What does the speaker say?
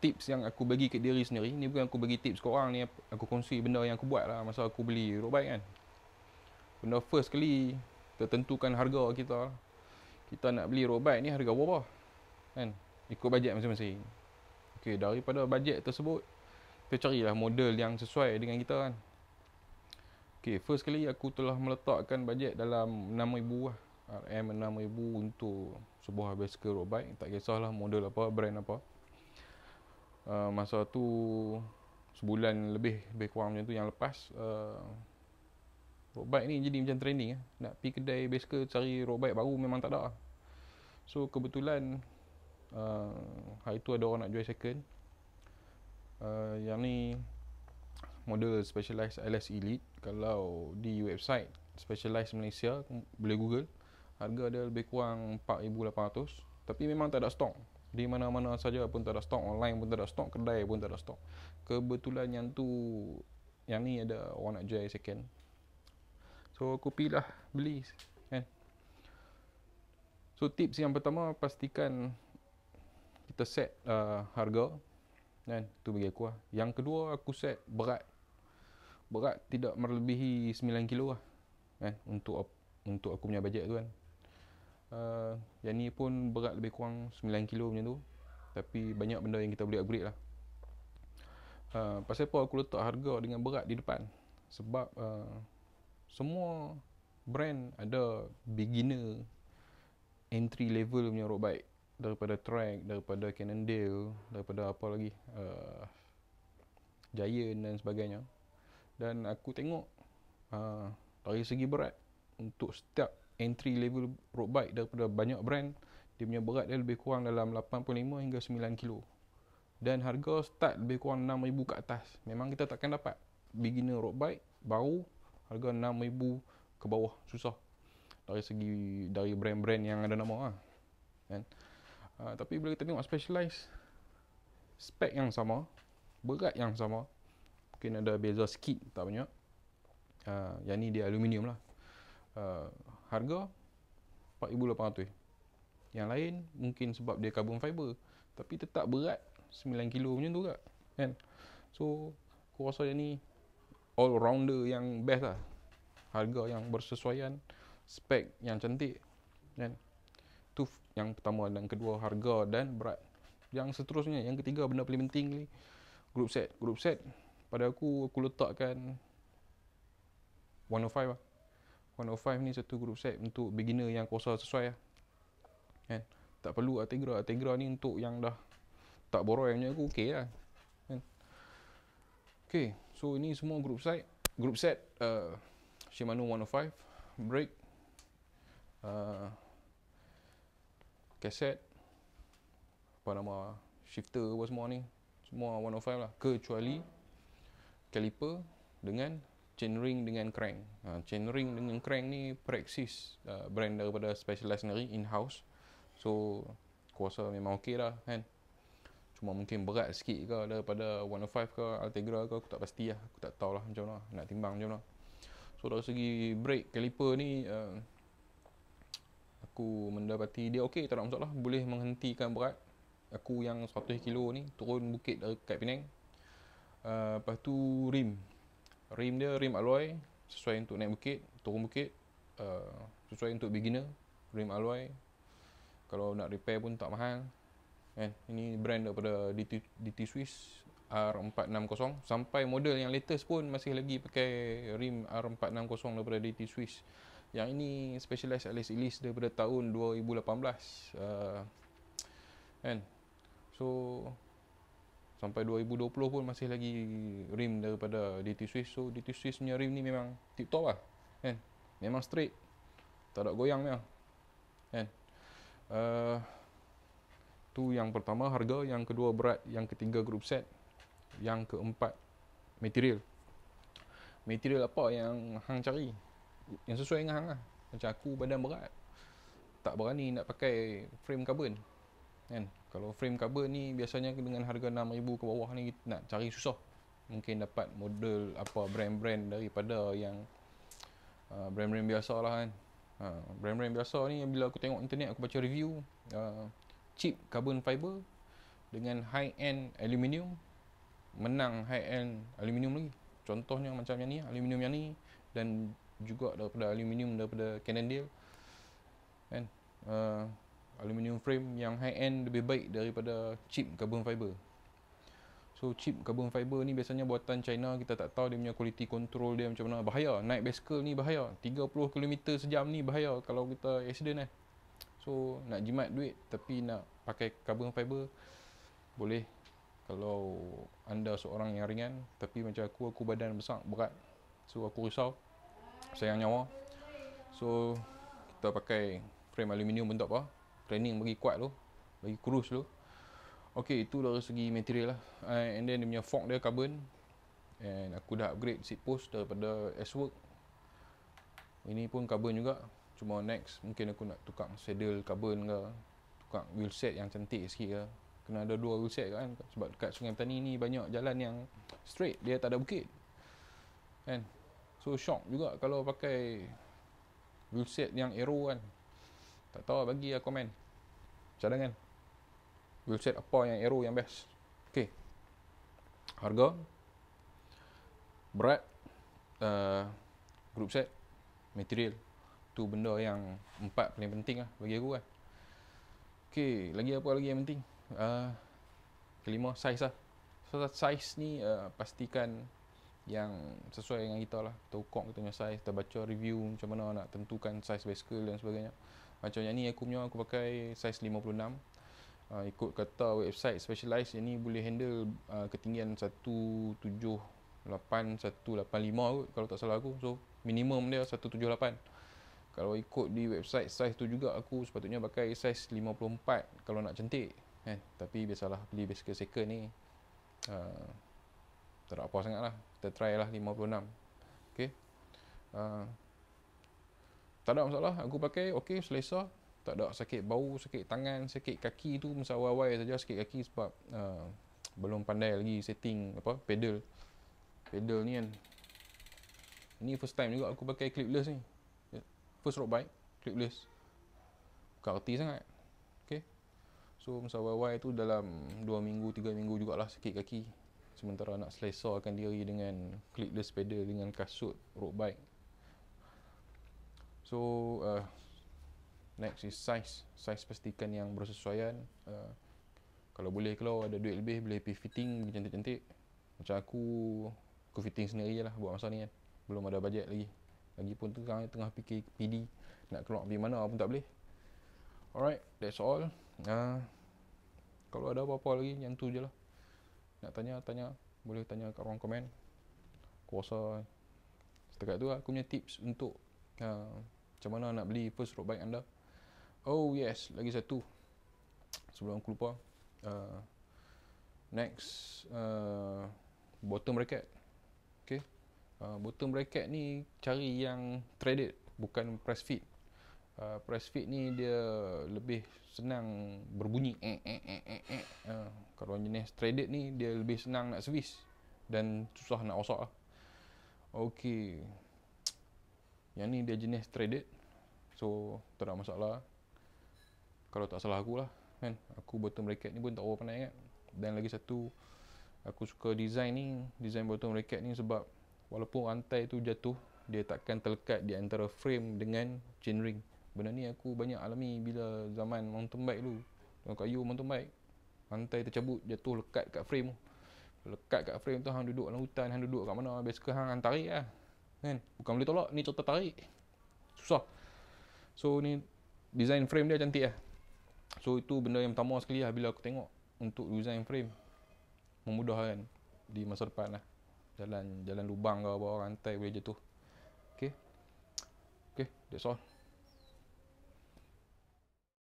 tips yang aku bagi ke diri sendiri ni bukan aku bagi tips orang ni aku kongsi benda yang aku buat lah masa aku beli road bike kan benda first kali tentukan harga kita kita nak beli road bike ni harga berapa kan ikut bajet masing-masing ok daripada bajet tersebut kita carilah model yang sesuai dengan kita kan ok first kali aku telah meletakkan bajet dalam RM6,000 lah RM6,000 untuk sebuah bicycle road bike tak kisahlah model apa brand apa uh, masa tu sebulan lebih lebih kurang macam tu yang lepas uh, road bike ni jadi macam training eh. nak pergi kedai basker cari road bike baru memang tak ada lah. so kebetulan uh, hari tu ada orang nak jual second uh, yang ni model specialized LS Elite kalau di website specialized Malaysia boleh google harga dia lebih kurang 4800 tapi memang tak ada stock di mana-mana saja pun tak ada stok online pun tak ada stok kedai pun tak ada stok kebetulan yang tu yang ni ada orang nak jual second so aku lah beli kan so tips yang pertama pastikan kita set uh, harga kan tu bagi aku lah. yang kedua aku set berat berat tidak melebihi 9 kilo lah kan untuk untuk aku punya bajet tu kan uh, yang ni pun berat lebih kurang 9 kilo macam tu tapi banyak benda yang kita boleh upgrade lah uh, pasal apa aku letak harga dengan berat di depan sebab uh, semua brand ada beginner entry level punya road bike daripada Trek, daripada Cannondale daripada apa lagi uh, Giant dan sebagainya dan aku tengok uh, dari segi berat untuk setiap entry level road bike daripada banyak brand dia punya berat dia lebih kurang dalam 8.5 hingga 9 kilo dan harga start lebih kurang 6000 ke atas memang kita takkan dapat beginner road bike baru harga 6000 ke bawah susah dari segi dari brand-brand yang ada nama lah. kan uh, tapi bila kita tengok specialized spek yang sama berat yang sama mungkin ada beza sikit tak banyak uh, yang ni dia aluminium lah uh, harga 4800 yang lain mungkin sebab dia carbon fiber tapi tetap berat 9 kilo macam tu kak kan so aku rasa yang ni all rounder yang best lah harga yang bersesuaian spek yang cantik kan tu yang pertama dan kedua harga dan berat yang seterusnya yang ketiga benda paling penting ni group set group set pada aku aku letakkan 105 lah 105 ni satu group set untuk beginner yang kuasa sesuai lah. Kan? Tak perlu Artegra. Artegra ni untuk yang dah tak boroi punya aku okey lah. Kan? Okay. So, ini semua group set. Group set uh, Shimano 105. Break. Uh, cassette. Apa nama shifter apa semua ni. Semua 105 lah. Kecuali caliper dengan Chain ring dengan crank. Ha, chain ring dengan crank ni Praxis uh, brand daripada Specialized sendiri in-house. So kuasa memang okey lah. kan. Cuma mungkin berat sikit ke daripada 105 ke Altegra ke aku tak pasti lah. Aku tak tahu lah, macam mana nak timbang macam mana. So dari segi brake caliper ni uh, aku mendapati dia okey tak ada masalah boleh menghentikan berat aku yang 100 kilo ni turun bukit dekat Penang. Uh, lepas tu rim rim dia rim alloy sesuai untuk naik bukit turun bukit uh, sesuai untuk beginner rim alloy kalau nak repair pun tak mahal kan eh, ini brand daripada DT, DT Swiss R460 sampai model yang latest pun masih lagi pakai rim R460 daripada DT Swiss yang ini specialized Alice Elise daripada tahun 2018 uh, kan? so sampai 2020 pun masih lagi rim daripada DT Swiss so DT Swiss punya rim ni memang tip top lah kan memang straight tak ada goyang dia kan uh, tu yang pertama harga yang kedua berat yang ketiga group set yang keempat material material apa yang hang cari yang sesuai dengan hang lah macam aku badan berat tak berani nak pakai frame carbon kan kalau frame cover ni biasanya dengan harga 6000 ke bawah ni nak cari susah mungkin dapat model apa brand-brand daripada yang uh, brand-brand biasa lah kan uh, brand-brand biasa ni bila aku tengok internet aku baca review uh, cheap carbon fiber dengan high-end aluminium menang high-end aluminium lagi contohnya macam yang ni aluminium yang ni dan juga daripada aluminium daripada Cannondale kan uh, aluminium frame yang high end lebih baik daripada chip carbon fiber. So chip carbon fiber ni biasanya buatan China kita tak tahu dia punya quality control dia macam mana bahaya naik bicycle ni bahaya 30 km sejam ni bahaya kalau kita accident eh. So nak jimat duit tapi nak pakai carbon fiber boleh kalau anda seorang yang ringan tapi macam aku aku badan besar berat so aku risau sayang nyawa so kita pakai frame aluminium bentuk apa training bagi kuat tu bagi kurus tu Okay, itu dari segi material lah eh, and then dia punya fork dia carbon and aku dah upgrade seat post daripada S-Work ini pun carbon juga cuma next mungkin aku nak tukar saddle carbon ke tukar wheel set yang cantik sikit ke kena ada dua wheel set kan sebab dekat Sungai Petani ni banyak jalan yang straight dia tak ada bukit kan so shock juga kalau pakai wheel set yang aero kan tak tahu lah, bagi lah komen. Cadangan. Wheel set apa yang aero yang best. Okay. Harga. Berat. Uh, group set. Material. Tu benda yang empat paling penting lah bagi aku kan. Okay. Lagi apa lagi yang penting? Uh, kelima. Size lah. So, size ni uh, pastikan yang sesuai dengan kita lah kita ukur kita punya size kita baca review macam mana nak tentukan size bicycle dan sebagainya macam yang ni aku punya aku pakai size 56. Uh, ah, ikut kata website specialized yang ni boleh handle uh, ketinggian 178 185 kot kalau tak salah aku. So minimum dia 178. Kalau ikut di website size tu juga aku sepatutnya pakai size 54 kalau nak cantik. Eh, tapi biasalah beli basic second ni. Uh, tak nak puas sangat lah. Kita try lah 56. Okay. Uh, tak ada masalah aku pakai okey selesa tak ada sakit bau sakit tangan sakit kaki tu masa awal-awal saja sakit kaki sebab uh, belum pandai lagi setting apa pedal pedal ni kan ni first time juga aku pakai clipless ni first road bike clipless bukan arti sangat okey so masa awal-awal tu dalam 2 minggu 3 minggu jugalah sakit kaki sementara nak selesakan diri dengan clipless pedal dengan kasut road bike So uh, next is size. Size pastikan yang bersesuaian. Uh, kalau boleh kalau ada duit lebih boleh pergi fitting cantik-cantik. Macam aku aku fitting sendiri je lah buat masa ni kan. Belum ada bajet lagi. Lagi pun tengah tengah fikir PD nak keluar pergi mana pun tak boleh. Alright, that's all. Uh, kalau ada apa-apa lagi yang tu je lah. Nak tanya, tanya. Boleh tanya kat ruang komen. Kuasa setakat tu lah, aku punya tips untuk uh, macam mana nak beli first road bike anda oh yes lagi satu sebelum aku lupa uh, next uh, bottom bracket ok uh, bottom bracket ni cari yang traded bukan press fit uh, press fit ni dia lebih senang berbunyi eh, eh, eh, eh, eh. eh. Uh, kalau jenis traded ni dia lebih senang nak servis dan susah nak osok lah. Okey. Yang ni dia jenis traded. So tak ada masalah Kalau tak salah aku lah, kan Aku bottom bracket ni pun tak over pandai kan Dan lagi satu Aku suka design ni Design bottom bracket ni sebab Walaupun rantai tu jatuh Dia takkan terlekat di antara frame dengan chain ring. Benda ni aku banyak alami bila zaman mountain bike dulu Dengan kayu mountain bike Rantai tercabut jatuh lekat kat frame tu Lekat kat frame tu hang duduk dalam hutan Hang duduk kat mana Biasa ke hang tarik lah kan? Bukan boleh tolak ni cerita tarik Susah So ni design frame dia cantik lah. So itu benda yang pertama sekali lah bila aku tengok untuk design frame. Memudah kan di masa depan lah. Jalan, jalan lubang ke bawah rantai boleh jatuh. Okay. Okay, that's all.